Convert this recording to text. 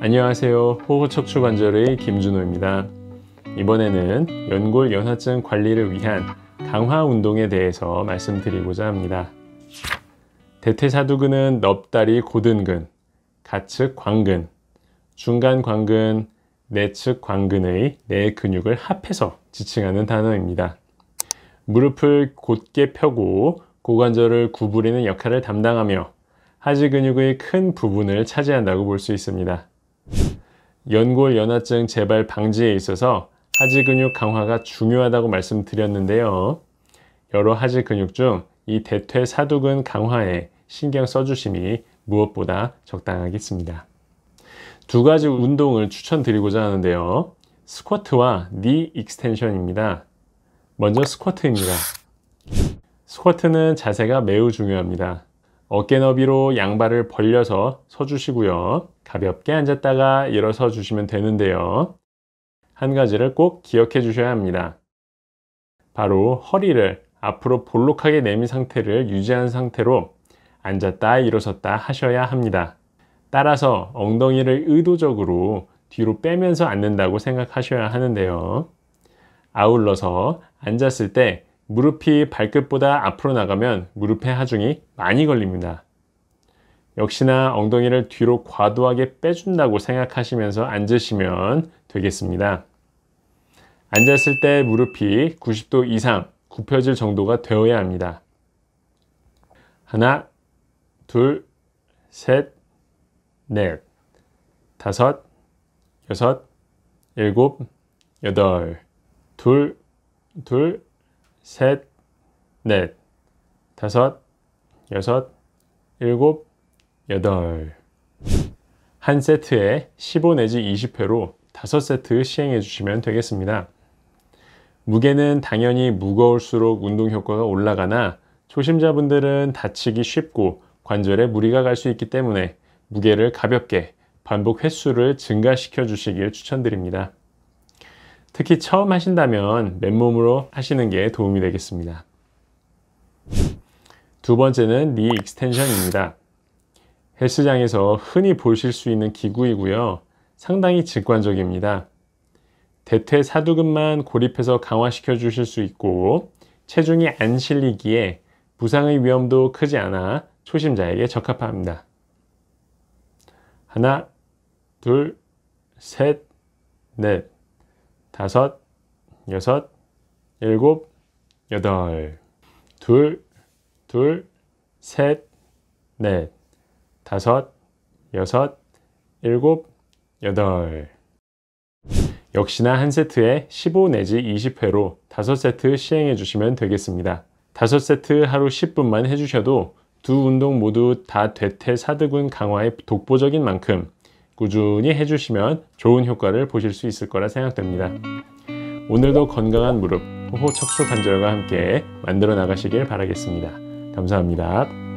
안녕하세요 호흡척추 관절의 김준호입니다 이번에는 연골 연화증 관리를 위한 강화 운동에 대해서 말씀드리고자 합니다 대퇴사두근은 넓다리 고든근, 가측 광근, 중간 광근, 내측 광근의 내 네 근육을 합해서 지칭하는 단어입니다 무릎을 곧게 펴고 고관절을 구부리는 역할을 담당하며 하지 근육의 큰 부분을 차지한다고 볼 수 있습니다 연골 연화증 재발 방지에 있어서 하지 근육 강화가 중요하다고 말씀드렸는데요. 여러 하지 근육 중 이 대퇴 사두근 강화에 신경 써주심이 무엇보다 적당하겠습니다. 두 가지 운동을 추천드리고자 하는데요. 스쿼트와 니 익스텐션입니다. 먼저 스쿼트입니다. 스쿼트는 자세가 매우 중요합니다. 어깨 너비로 양발을 벌려서 서주시고요. 가볍게 앉았다가 일어서 주시면 되는데요. 한 가지를 꼭 기억해 주셔야 합니다. 바로 허리를 앞으로 볼록하게 내민 상태를 유지한 상태로 앉았다 일어섰다 하셔야 합니다. 따라서 엉덩이를 의도적으로 뒤로 빼면서 앉는다고 생각하셔야 하는데요. 아울러서 앉았을 때 무릎이 발끝보다 앞으로 나가면 무릎의 하중이 많이 걸립니다. 역시나 엉덩이를 뒤로 과도하게 빼준다고 생각하시면서 앉으시면 되겠습니다. 앉았을 때 무릎이 90도 이상 굽혀질 정도가 되어야 합니다. 하나, 둘, 셋, 넷, 다섯, 여섯, 일곱, 여덟, 둘, 둘, 셋, 넷, 다섯, 여섯, 일곱, 여덟 한 세트에 15 내지 20회로 5세트 시행해 주시면 되겠습니다. 무게는 당연히 무거울수록 운동 효과가 올라가나 초심자분들은 다치기 쉽고 관절에 무리가 갈 수 있기 때문에 무게를 가볍게 반복 횟수를 증가시켜 주시길 추천드립니다. 특히 처음 하신다면 맨몸으로 하시는 게 도움이 되겠습니다. 두 번째는 니 익스텐션입니다. 헬스장에서 흔히 보실 수 있는 기구이고요. 상당히 직관적입니다. 대퇴 사두근만 고립해서 강화시켜 주실 수 있고 체중이 안 실리기에 부상의 위험도 크지 않아 초심자에게 적합합니다. 하나, 둘, 셋, 넷. 다섯, 여섯, 일곱, 여덟, 둘, 둘, 셋, 넷, 다섯, 여섯, 일곱, 여덟. 역시나 한 세트에 15 내지 20회로 5세트 시행해 주시면 되겠습니다. 5세트 하루 10분만 해주셔도 두 운동 모두 다 대퇴 사두근 강화에 독보적인 만큼 꾸준히 해주시면 좋은 효과를 보실 수 있을 거라 생각됩니다. 오늘도 건강한 무릎, 호호 척추 관절과 함께 만들어 나가시길 바라겠습니다. 감사합니다.